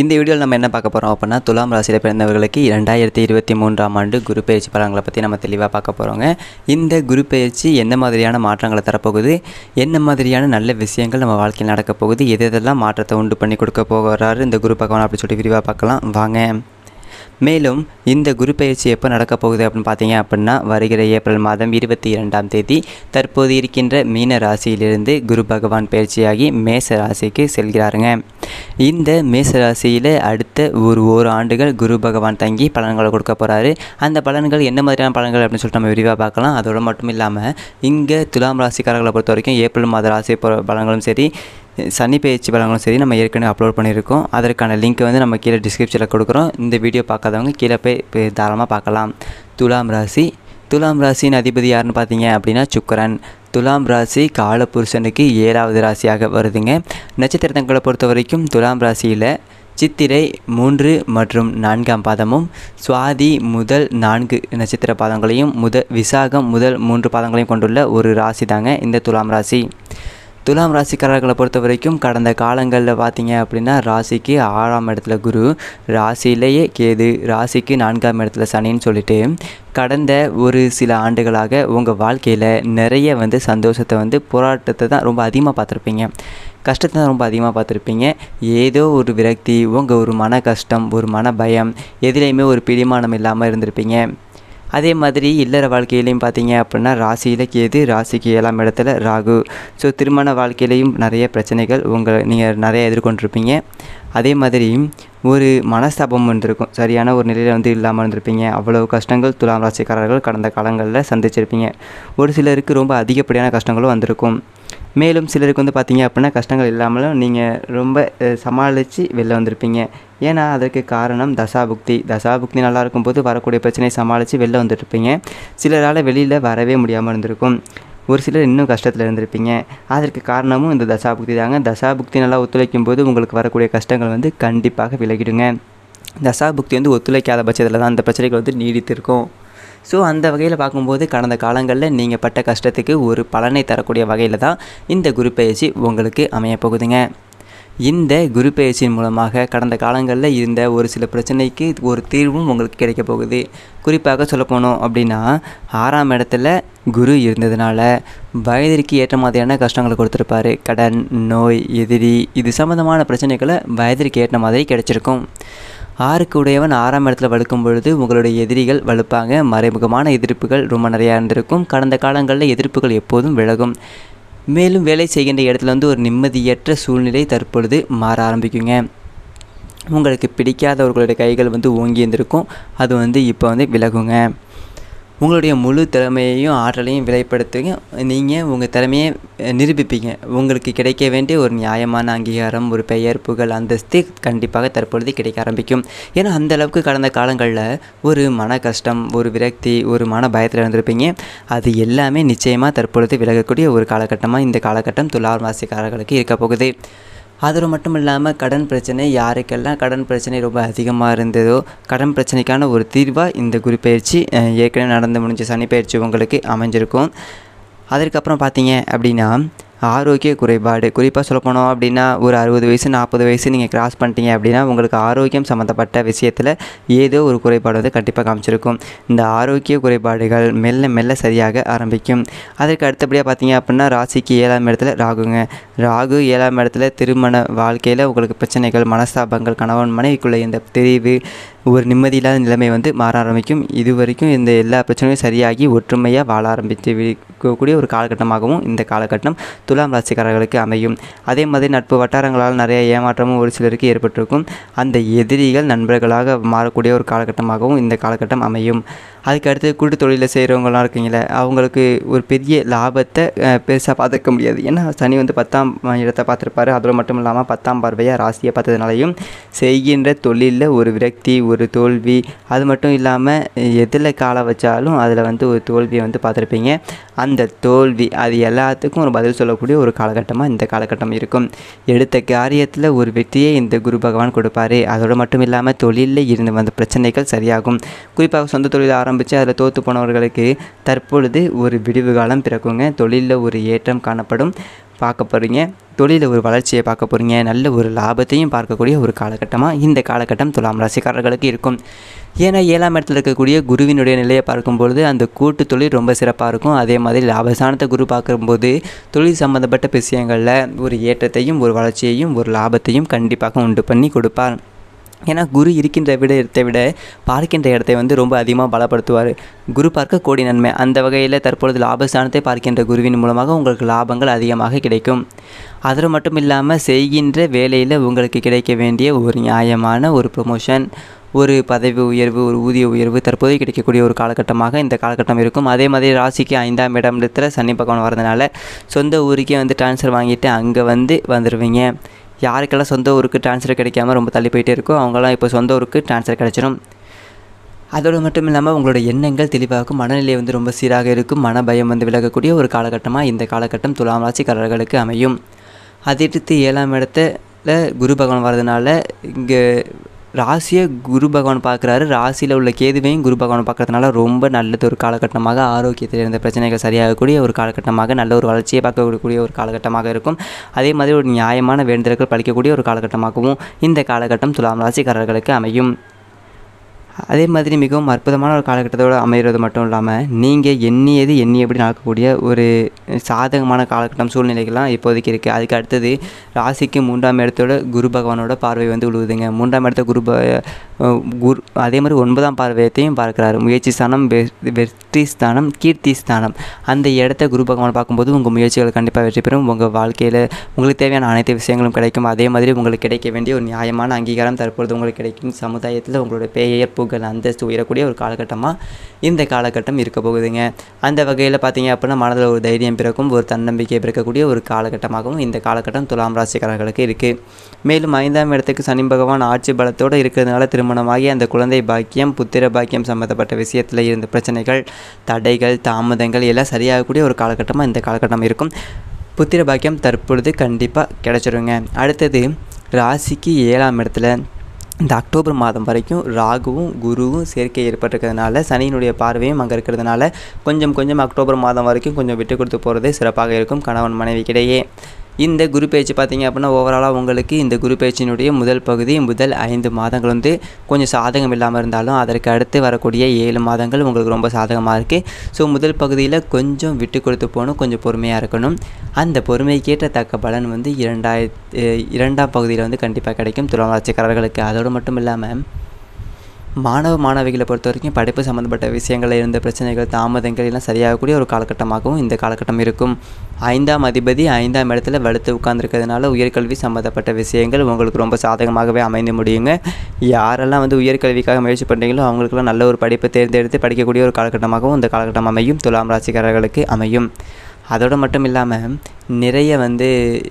இந்த வீடியோவில் நம்ம என்ன பார்க்க போகிறோம் அப்படின்னா துலாம் ராசியில் பிறந்தவர்களுக்கு இரண்டாயிரத்தி இருபத்தி மூன்றாம் ஆண்டு குரு பயிற்சி பலன்களை பற்றி நம்ம தெளிவாக பார்க்க போகிறோங்க இந்த குரு பயிற்சி என்ன மாதிரியான மாற்றங்களை தரப்போகுது என்ன மாதிரியான நல்ல விஷயங்கள் நம்ம வாழ்க்கையில் நடக்கப்போகுது போகுது எது எதெல்லாம் மாற்றத்தை உண்டு பண்ணி கொடுக்க போகிறாரு இந்த குரு பகவான் அப்படின்னு சொல்லி விரிவாக பார்க்கலாம் வாங்க மேலும் இந்த குரு பயிற்சி எப்போ நடக்க போகுது அப்படின்னு பார்த்தீங்க அப்படின்னா வருகிற ஏப்ரல் மாதம் இருபத்தி இரண்டாம் தேதி தற்போது இருக்கின்ற மீன ராசியிலிருந்து குரு பகவான் பயிற்சியாகி மேச ராசிக்கு செல்கிறாருங்க இந்த மேச ராசியில் அடுத்த ஒரு ஓர் ஆண்டுகள் குரு பகவான் தங்கி பலன்களை கொடுக்க போகிறாரு அந்த பலன்கள் என்ன மாதிரியான பலன்கள் அப்படின்னு சொல்லிட்டு நம்ம விரிவாக பார்க்கலாம் அதோடு மட்டும் இல்லாமல் இங்கே துலாம் ராசிக்காரர்களை பொறுத்த வரைக்கும் ஏப்ரல் மாத ராசி பலன்களும் சரி சனி பேச்சு பழங்களும் சரி நம்ம ஏற்கனவே அப்லோட் பண்ணியிருக்கோம் அதற்கான லிங்க் வந்து நம்ம கீழே டிஸ்கிரிப்ஷனில் கொடுக்குறோம் இந்த வீடியோ பார்க்காதவங்க கீழே போய் தாராளமாக பார்க்கலாம் துலாம் ராசி துலாம் ராசியின் அதிபதி யாருன்னு பார்த்தீங்க அப்படின்னா சுக்கரன் துலாம் ராசி காலபுருஷனுக்கு ஏழாவது ராசியாக வருதுங்க நட்சத்திரத்தங்களை பொறுத்த வரைக்கும் துலாம் ராசியில் சித்திரை மூன்று மற்றும் நான்காம் பாதமும் சுவாதி முதல் நான்கு நட்சத்திர பாதங்களையும் முத விசாகம் முதல் மூன்று பாதங்களையும் கொண்டுள்ள ஒரு ராசி தாங்க இந்த துலாம் ராசி துலாம் ராசிக்காரர்களை பொறுத்த வரைக்கும் கடந்த காலங்களில் பார்த்தீங்க அப்படின்னா ராசிக்கு ஆறாம் இடத்துல குரு ராசியிலேயே கேது ராசிக்கு நான்காம் இடத்துல சனின்னு சொல்லிட்டு கடந்த ஒரு சில ஆண்டுகளாக உங்கள் வாழ்க்கையில் நிறைய வந்து சந்தோஷத்தை வந்து போராட்டத்தை தான் ரொம்ப அதிகமாக பார்த்துருப்பீங்க கஷ்டத்தை தான் ரொம்ப அதிகமாக பார்த்துருப்பீங்க ஏதோ ஒரு விரக்தி உங்கள் ஒரு மன கஷ்டம் ஒரு மன பயம் எதுலேயுமே ஒரு பிடிமானம் இல்லாமல் இருந்திருப்பீங்க அதே மாதிரி இல்லற வாழ்க்கையிலையும் பார்த்தீங்க அப்படின்னா ராசியில் கேது ராசிக்கு ஏழாம் இடத்துல ராகு ஸோ திருமண வாழ்க்கையிலையும் நிறைய பிரச்சனைகள் உங்களை நீங்கள் நிறைய எதிர்கொண்டிருப்பீங்க அதே மாதிரி ஒரு மனஸ்தாபம் இருக்கும் சரியான ஒரு நிலையில் வந்து இல்லாமல் இருந்திருப்பீங்க அவ்வளோ கஷ்டங்கள் துலாம் ராசிக்காரர்கள் கடந்த காலங்களில் சந்திச்சிருப்பீங்க ஒரு சிலருக்கு ரொம்ப அதிகப்படியான கஷ்டங்களும் வந்திருக்கும் மேலும் சிலருக்கு வந்து பார்த்தீங்க அப்படின்னா கஷ்டங்கள் இல்லாமலும் நீங்கள் ரொம்ப சமாளித்து வெளில வந்திருப்பீங்க ஏன்னா அதற்கு காரணம் தசாபுக்தி தசாபுக்தி நல்லா இருக்கும்போது வரக்கூடிய பிரச்சனையை சமாளித்து வெளில வந்துட்டுருப்பீங்க சிலரால் வெளியில் வரவே முடியாமல் இருந்திருக்கும் ஒரு சிலர் இன்னும் கஷ்டத்தில் இருந்திருப்பீங்க அதற்கு காரணமும் இந்த தசாபுக்தி தாங்க தசாபுக்தி நல்லா ஒத்துழைக்கும் போது உங்களுக்கு வரக்கூடிய கஷ்டங்கள் வந்து கண்டிப்பாக விலகிடுங்க தசாபுக்தி வந்து ஒத்துழைக்காத பட்சத்தில் தான் அந்த பிரச்சனைகள் வந்து நீடித்திருக்கும் ஸோ அந்த வகையில் பார்க்கும்போது கடந்த காலங்களில் நீங்கள் பட்ட கஷ்டத்துக்கு ஒரு பலனை தரக்கூடிய வகையில் தான் இந்த குரு பயிற்சி உங்களுக்கு அமையப்போகுதுங்க இந்த குரு பயிற்சியின் மூலமாக கடந்த காலங்களில் இருந்த ஒரு சில பிரச்சனைக்கு ஒரு தீர்வும் உங்களுக்கு கிடைக்க போகுது குறிப்பாக சொல்லப்போனோம் அப்படின்னா ஆறாம் இடத்துல குரு இருந்ததுனால வயதிற்கு ஏற்ற மாதிரியான கஷ்டங்களை கொடுத்துருப்பாரு கடன் நோய் எதிரி இது சம்மந்தமான பிரச்சனைகளை வயதிற்கு ஏற்ற மாதிரி கிடைச்சிருக்கும் ஆறுக்கு உடையவன் ஆறாம் இடத்துல வலுக்கும் பொழுது உங்களுடைய எதிரிகள் வலுப்பாங்க மறைமுகமான எதிர்ப்புகள் ரொம்ப நிறையா இருந்திருக்கும் கடந்த காலங்களில் எதிர்ப்புகள் எப்போதும் விலகும் மேலும் வேலை செய்கின்ற இடத்துல வந்து ஒரு நிம்மதியற்ற சூழ்நிலை தற்பொழுது மாற ஆரம்பிக்குங்க உங்களுக்கு பிடிக்காதவர்களுடைய கைகள் வந்து ஓங்கி இருந்திருக்கும் அது வந்து இப்போ வந்து விலகுங்க உங்களுடைய முழு திறமையையும் ஆற்றலையும் விலைப்படுத்துவீங்க நீங்கள் உங்கள் திறமையை நிரூபிப்பீங்க உங்களுக்கு கிடைக்க வேண்டிய ஒரு நியாயமான அங்கீகாரம் ஒரு பெயர் புகழ் அந்தஸ்து கண்டிப்பாக தற்பொழுது கிடைக்க ஆரம்பிக்கும் ஏன்னா அந்தளவுக்கு கடந்த காலங்களில் ஒரு மன கஷ்டம் ஒரு விரக்தி ஒரு மன பயத்தில் இருந்திருப்பீங்க அது எல்லாமே நிச்சயமாக தற்பொழுது விலகக்கூடிய ஒரு காலகட்டமாக இந்த காலகட்டம் துலார் மாசிக்காரர்களுக்கு இருக்க போகுது அதோடு மட்டும் இல்லாமல் கடன் பிரச்சனை யாருக்கெல்லாம் கடன் பிரச்சனை ரொம்ப அதிகமாக இருந்ததோ கடன் பிரச்சனைக்கான ஒரு தீர்வாக இந்த குறிப்பயிற்சி ஏற்கனவே நடந்து முடிஞ்ச சனிப்பயிற்சி உங்களுக்கு அமைஞ்சிருக்கும் அதற்கப்புறம் பார்த்தீங்க அப்படின்னா ஆரோக்கிய குறைபாடு குறிப்பாக சொல்லப்போனோம் அப்படின்னா ஒரு அறுபது வயசு நாற்பது வயசு நீங்கள் கிராஸ் பண்ணிட்டீங்க அப்படின்னா உங்களுக்கு ஆரோக்கியம் சம்மந்தப்பட்ட விஷயத்தில் ஏதோ ஒரு குறைபாடு வந்து கண்டிப்பாக காமிச்சிருக்கும் இந்த ஆரோக்கிய குறைபாடுகள் மெல்ல மெல்ல சரியாக ஆரம்பிக்கும் அதற்கு அடுத்தபடியாக பார்த்தீங்க அப்படின்னா ராசிக்கு ஏழாம் இடத்துல ராகுங்க ராகு ஏழாம் இடத்துல திருமண வாழ்க்கையில் உங்களுக்கு பிரச்சனைகள் மனஸ்தாபங்கள் கணவன் மனைவிக்குள்ளே இந்த தெரிவு ஒரு நிம்மதி இல்லாத நிலைமை வந்து மாற ஆரம்பிக்கும் இது வரைக்கும் இந்த எல்லா பிரச்சனையும் சரியாகி ஒற்றுமையாக வாழ ஆரம்பித்து இருக்கக்கூடிய ஒரு காலகட்டமாகவும் இந்த காலகட்டம் துலாம் ராசிக்காரர்களுக்கு அமையும் அதே மாதிரி நட்பு வட்டாரங்களால் நிறைய ஏமாற்றமும் ஒரு சிலருக்கு ஏற்பட்டிருக்கும் அந்த எதிரிகள் நண்பர்களாக மாறக்கூடிய ஒரு காலகட்டமாகவும் இந்த காலகட்டம் அமையும் அதுக்கு அடுத்து கூட்டு தொழிலில் செய்கிறவங்களாம் இருக்கீங்கள அவங்களுக்கு ஒரு பெரிய லாபத்தை பெருசாக பார்த்துக்க முடியாது ஏன்னா சனி வந்து பத்தாம் இடத்தை பார்த்துருப்பாரு அதில் மட்டும் இல்லாமல் பத்தாம் பார்வையாக ராசியை பார்த்ததுனாலையும் செய்கின்ற தொழிலில் ஒரு விரக்தி ஒரு தோல்வி அது மட்டும் இல்லாமல் எதில் காலை வச்சாலும் அதில் வந்து ஒரு தோல்வியை வந்து பார்த்துருப்பீங்க அந்த தோல்வி அது எல்லாத்துக்கும் ஒரு பதில் சொல்லக்கூடிய ஒரு காலகட்டமாக இந்த காலகட்டம் இருக்கும் எடுத்த காரியத்தில் ஒரு வெற்றியை இந்த குரு பகவான் கொடுப்பார் அதோடு மட்டும் இல்லாமல் தொழிலில் இருந்து வந்த பிரச்சனைகள் சரியாகும் குறிப்பாக சொந்த தொழில் ஆரம்பித்து அதில் தோற்று போனவர்களுக்கு தற்பொழுது ஒரு விடிவு காலம் பிறக்குங்க தொழிலில் ஒரு ஏற்றம் காணப்படும் பார்க்க போகிறீங்க தொழிலில் ஒரு வளர்ச்சியை பார்க்க போகிறீங்க நல்ல ஒரு லாபத்தையும் பார்க்கக்கூடிய ஒரு காலகட்டமாக இந்த காலகட்டம் துலாம் ராசிக்காரர்களுக்கு இருக்கும் ஏன்னா ஏழாம் இடத்துல இருக்கக்கூடிய குருவினுடைய நிலையை பார்க்கும்பொழுது அந்த கூட்டு தொழில் ரொம்ப சிறப்பாக இருக்கும் அதே மாதிரி லாபசானத்தை குரு பார்க்கும்போது தொழில் சம்மந்தப்பட்ட விஷயங்களில் ஒரு ஏற்றத்தையும் ஒரு வளர்ச்சியையும் ஒரு லாபத்தையும் கண்டிப்பாக உண்டு பண்ணி கொடுப்பார் ஏன்னா குரு இருக்கின்ற விட இடத்தை விட பார்க்கின்ற இடத்தை வந்து ரொம்ப அதிகமாக பலப்படுத்துவார் குரு பார்க்க கோடி நன்மை அந்த வகையில் தற்பொழுது லாபஸ்தானத்தை பார்க்கின்ற குருவின் மூலமாக உங்களுக்கு லாபங்கள் அதிகமாக கிடைக்கும் அதில் மட்டும் இல்லாமல் செய்கின்ற வேலையில் உங்களுக்கு கிடைக்க வேண்டிய ஒரு நியாயமான ஒரு ப்ரொமோஷன் ஒரு பதவி உயர்வு ஒரு ஊதிய உயர்வு தற்போது கிடைக்கக்கூடிய ஒரு காலகட்டமாக இந்த காலகட்டம் இருக்கும் அதே மாதிரி ராசிக்கு ஐந்தாம் இடம் எடுத்துகிற சனி பகவான் வரதுனால சொந்த ஊருக்கே வந்து டிரான்ஸ்ஃபர் வாங்கிட்டு அங்கே வந்து வந்துடுவீங்க யாருக்கெல்லாம் சொந்த ஊருக்கு ட்ரான்ஸ்ஃபர் கிடைக்காம ரொம்ப தள்ளி போயிட்டே இருக்கோ அவங்களாம் இப்போ சொந்த ஊருக்கு ட்ரான்ஸ்ஃபர் கிடைச்சிடும் அதோடு மட்டும் இல்லாமல் உங்களோட எண்ணங்கள் தெளிவாகும் மனநிலை வந்து ரொம்ப சீராக இருக்கும் மன பயம் வந்து விலகக்கூடிய ஒரு காலகட்டமாக இந்த காலகட்டம் துலாம் ராசிக்காரர்களுக்கு அமையும் அதை ஏழாம் இடத்துல குரு பகவான் வர்றதுனால இங்கே ராசியை குரு பகவான் பார்க்குறாரு ராசியில் உள்ள கேதுவையும் குரு பகவான் பார்க்குறதுனால ரொம்ப நல்லது ஒரு காலகட்டமாக ஆரோக்கியத்தில் இருந்த பிரச்சனைகள் சரியாகக்கூடிய ஒரு காலகட்டமாக நல்ல ஒரு வளர்ச்சியை பார்க்கக்கூடிய ஒரு காலகட்டமாக இருக்கும் அதே மாதிரி ஒரு நியாயமான வேண்டுதல்கள் பழிக்கக்கூடிய ஒரு காலகட்டமாகவும் இந்த காலகட்டம் துலாம் ராசிக்காரர்களுக்கு அமையும் அதே மாதிரி மிகவும் அற்புதமான ஒரு காலகட்டத்தோடு அமைகிறது மட்டும் இல்லாமல் நீங்கள் எண்ணியது எண்ணி எப்படி நடக்கக்கூடிய ஒரு சாதகமான காலகட்டம் சூழ்நிலைகள்லாம் இப்போதைக்கு இருக்குது அதுக்கு அடுத்தது ராசிக்கு மூன்றாம் இடத்தோட குரு பகவானோட பார்வை வந்து விழுவுதுங்க மூன்றாம் இடத்த குரு குரு அதே மாதிரி ஒன்பதாம் பார்வையத்தையும் பார்க்குறாரு முயற்சி ஸ்தானம் வெற்றி ஸ்தானம் கீர்த்தி ஸ்தானம் அந்த இடத்த குரு பகவான் பார்க்கும்போது உங்கள் முயற்சிகள் கண்டிப்பாக வெற்றி பெறும் உங்கள் வாழ்க்கையில் உங்களுக்கு தேவையான அனைத்து விஷயங்களும் கிடைக்கும் அதே மாதிரி உங்களுக்கு கிடைக்க வேண்டிய ஒரு நியாயமான அங்கீகாரம் தற்பொழுது உங்களுக்கு கிடைக்கும் சமுதாயத்தில் உங்களுடைய பேயர் புகழ் அந்தஸ்து உயரக்கூடிய ஒரு காலகட்டமாக இந்த காலகட்டம் இருக்க போகுதுங்க அந்த வகையில் பார்த்தீங்க அப்படின்னா மனதில் ஒரு தைரியம் பிறக்கும் ஒரு தன்னம்பிக்கை பிறக்கக்கூடிய ஒரு காலகட்டமாகவும் இந்த காலகட்டம் துலாம் ராசிக்காரர்களுக்கு இருக்குது மேலும் ஐந்தாம் இடத்துக்கு சனி பகவான் ஆட்சி பலத்தோடு இருக்கிறதுனால திருமணமாகி அந்த குழந்தை பாக்கியம் புத்திர பாக்கியம் சம்மந்தப்பட்ட விஷயத்தில் இருந்த பிரச்சனைகள் தடைகள் தாமதங்கள் எல்லாம் சரியாகக்கூடிய ஒரு காலகட்டமாக இந்த காலகட்டம் இருக்கும் புத்திர பாக்கியம் தற்பொழுது கண்டிப்பாக கிடச்சிருங்க அடுத்தது ராசிக்கு ஏழாம் இடத்துல இந்த அக்டோபர் மாதம் வரைக்கும் ராகுவும் குருவும் சேர்க்கை ஏற்பட்டிருக்கிறதுனால சனியினுடைய பார்வையும் அங்கே இருக்கிறதுனால கொஞ்சம் கொஞ்சம் அக்டோபர் மாதம் வரைக்கும் கொஞ்சம் விட்டு கொடுத்து போகிறது சிறப்பாக இருக்கும் கணவன் மனைவிக்கிடையே இந்த குரு பயிற்சி பார்த்திங்க அப்படின்னா ஓவராலாக உங்களுக்கு இந்த குரு பயிற்சியினுடைய முதல் பகுதி முதல் ஐந்து மாதங்கள் வந்து கொஞ்சம் சாதகம் இல்லாமல் இருந்தாலும் அதற்கு அடுத்து வரக்கூடிய ஏழு மாதங்கள் உங்களுக்கு ரொம்ப சாதகமாக இருக்குது ஸோ முதல் பகுதியில் கொஞ்சம் விட்டு கொடுத்து போகணும் கொஞ்சம் பொறுமையாக இருக்கணும் அந்த பொறுமைக்கேற்ற தக்க பலன் வந்து இரண்டாயிரத்து இரண்டாம் பகுதியில் வந்து கண்டிப்பாக கிடைக்கும் துலாம் வளர்ச்சிக்காரர்களுக்கு அதோடு மட்டும் இல்லாமல் மாணவ மாணவிகளை பொறுத்த வரைக்கும் படிப்பு சம்மந்தப்பட்ட விஷயங்களில் இருந்த பிரச்சனைகள் தாமதங்கள் எல்லாம் சரியாகக்கூடிய ஒரு காலகட்டமாகவும் இந்த காலகட்டம் இருக்கும் ஐந்தாம் அதிபதி ஐந்தாம் இடத்துல வலுத்து உட்கார்ந்துருக்கிறதுனால உயர்கல்வி சம்மந்தப்பட்ட விஷயங்கள் உங்களுக்கு ரொம்ப சாதகமாகவே அமைந்து முடியுங்க யாரெல்லாம் வந்து உயர்கல்விக்காக முயற்சி பண்ணுறீங்களோ அவங்களுக்கெல்லாம் நல்ல ஒரு படிப்பை தேர்ந்தெடுத்து படிக்கக்கூடிய ஒரு காலகட்டமாகவும் இந்த காலகட்டம் அமையும் துலாம் ராசிக்காரர்களுக்கு அமையும் அதோடு மட்டும் இல்லாமல் நிறைய வந்து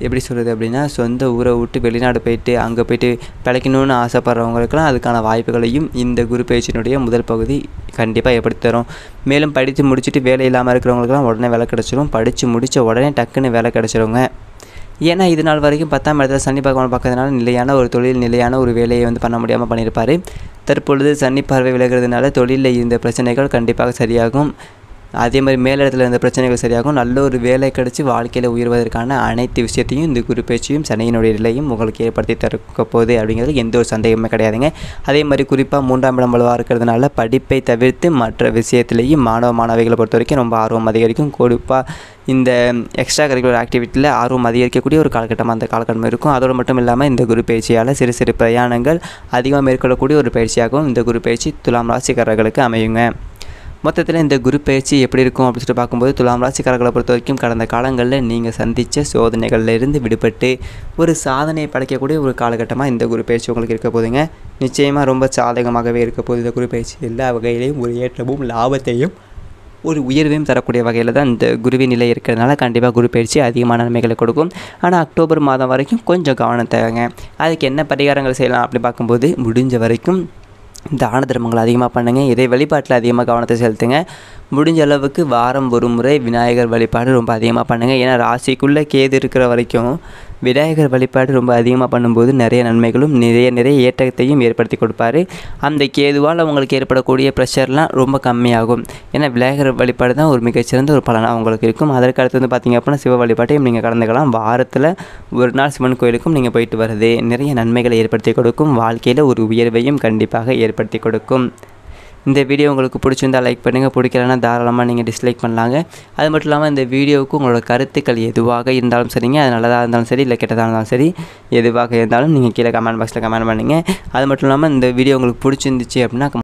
எப்படி சொல்கிறது அப்படின்னா சொந்த ஊரை விட்டு வெளிநாடு போயிட்டு அங்கே போயிட்டு பிழைக்கணும்னு ஆசைப்பட்றவங்களுக்குலாம் அதுக்கான வாய்ப்புகளையும் இந்த குரு பயிற்சியினுடைய முதல் பகுதி கண்டிப்பாக எப்படி தரும் மேலும் படித்து முடிச்சுட்டு வேலை இல்லாமல் இருக்கிறவங்களுக்குலாம் உடனே வேலை கிடச்சிரும் படித்து முடித்த உடனே டக்குன்னு வேலை கிடச்சிருங்க ஏன்னா இது நாள் வரைக்கும் பத்தாம் இடத்துல சனி பகவான் பார்க்கறதுனால நிலையான ஒரு தொழில் நிலையான ஒரு வேலையை வந்து பண்ண முடியாமல் பண்ணியிருப்பார் தற்பொழுது சனி பார்வை விலகிறதுனால தொழிலில் இருந்த பிரச்சனைகள் கண்டிப்பாக சரியாகும் அதே மாதிரி மேலிடத்தில் இடத்துல இருந்த பிரச்சனைகள் சரியாகும் நல்ல ஒரு வேலை கிடச்சி வாழ்க்கையில் உயர்வதற்கான அனைத்து விஷயத்தையும் இந்த குரு பேச்சையும் சனியினுடைய நிலையும் உங்களுக்கு ஏற்படுத்தி தருக்க போகுது அப்படிங்கிறது எந்த ஒரு சந்தேகமே கிடையாதுங்க அதே மாதிரி குறிப்பாக மூன்றாம் இடம் வலுவாக இருக்கிறதுனால படிப்பை தவிர்த்து மற்ற விஷயத்துலேயும் மாணவ மாணவிகளை பொறுத்த வரைக்கும் ரொம்ப ஆர்வம் அதிகரிக்கும் குறிப்பாக இந்த எக்ஸ்ட்ரா கரிக்குலர் ஆக்டிவிட்டியில் ஆர்வம் அதிகரிக்கக்கூடிய ஒரு காலகட்டமாக அந்த காலகட்டம் இருக்கும் அதோடு மட்டும் இல்லாமல் இந்த குரு பயிற்சியால் சிறு சிறு பிரயாணங்கள் அதிகமாக மேற்கொள்ளக்கூடிய ஒரு பயிற்சியாகவும் இந்த குரு பயிற்சி துலாம் ராசிக்காரர்களுக்கு அமையுங்க மொத்தத்தில் இந்த குரு பயிற்சி எப்படி இருக்கும் அப்படின்னு சொல்லிட்டு பார்க்கும்போது துலாம் ராசிக்காரர்களை பொறுத்த வரைக்கும் கடந்த காலங்களில் நீங்கள் சந்தித்த சோதனைகளிலிருந்து விடுபட்டு ஒரு சாதனையை படைக்கக்கூடிய ஒரு காலகட்டமாக இந்த குரு பயிற்சி உங்களுக்கு இருக்க போதுங்க நிச்சயமாக ரொம்ப சாதகமாகவே இருக்க போது இந்த குரு பயிற்சி எல்லா வகையிலையும் ஒரு ஏற்றமும் லாபத்தையும் ஒரு உயர்வையும் தரக்கூடிய வகையில் தான் இந்த குருவி நிலை இருக்கிறதுனால கண்டிப்பாக குரு பயிற்சி அதிகமான நன்மைகளை கொடுக்கும் ஆனால் அக்டோபர் மாதம் வரைக்கும் கொஞ்சம் கவனம் தேவைங்க அதுக்கு என்ன பரிகாரங்கள் செய்யலாம் அப்படி பார்க்கும்போது முடிஞ்ச வரைக்கும் தான தர்மங்கள் அதிகமாக பண்ணுங்கள் இதை வழிபாட்டில் அதிகமாக கவனத்தை செலுத்துங்க முடிஞ்ச அளவுக்கு வாரம் ஒரு முறை விநாயகர் வழிபாடு ரொம்ப அதிகமாக பண்ணுங்கள் ஏன்னா ராசிக்குள்ளே கேது இருக்கிற வரைக்கும் விநாயகர் வழிபாடு ரொம்ப அதிகமாக பண்ணும்போது நிறைய நன்மைகளும் நிறைய நிறைய ஏற்றத்தையும் ஏற்படுத்தி கொடுப்பாரு அந்த கேதுவால் அவங்களுக்கு ஏற்படக்கூடிய ப்ரெஷர்லாம் ரொம்ப கம்மியாகும் ஏன்னா விநாயகர் வழிபாடு தான் ஒரு மிகச்சிறந்த ஒரு பலனாக அவங்களுக்கு இருக்கும் அதற்கு அடுத்து வந்து பார்த்திங்க அப்படின்னா சிவ வழிபாட்டையும் நீங்கள் கலந்துக்கலாம் வாரத்தில் ஒரு நாள் சிவன் கோயிலுக்கும் நீங்கள் போயிட்டு வரது நிறைய நன்மைகளை ஏற்படுத்தி கொடுக்கும் வாழ்க்கையில் ஒரு உயர்வையும் கண்டிப்பாக ஏற்படுத்தி கொடுக்கும் இந்த வீடியோ உங்களுக்கு பிடிச்சிருந்தால் லைக் பண்ணுங்கள் பிடிக்கலன்னா தாராளமாக நீங்கள் டிஸ்லைக் பண்ணலாங்க அது மட்டும் இல்லாமல் இந்த வீடியோவுக்கு உங்களோட கருத்துக்கள் எதுவாக இருந்தாலும் சரிங்க அது நல்லதாக இருந்தாலும் சரி இல்லை கெட்டதாக இருந்தாலும் சரி எதுவாக இருந்தாலும் நீங்கள் கீழே கமெண்ட் பாக்ஸில் கமெண்ட் பண்ணுங்கள் அது மட்டும் இல்லாமல் இந்த வீடியோ உங்களுக்கு பிடிச்சிருந்துச்சு அப்படின்னா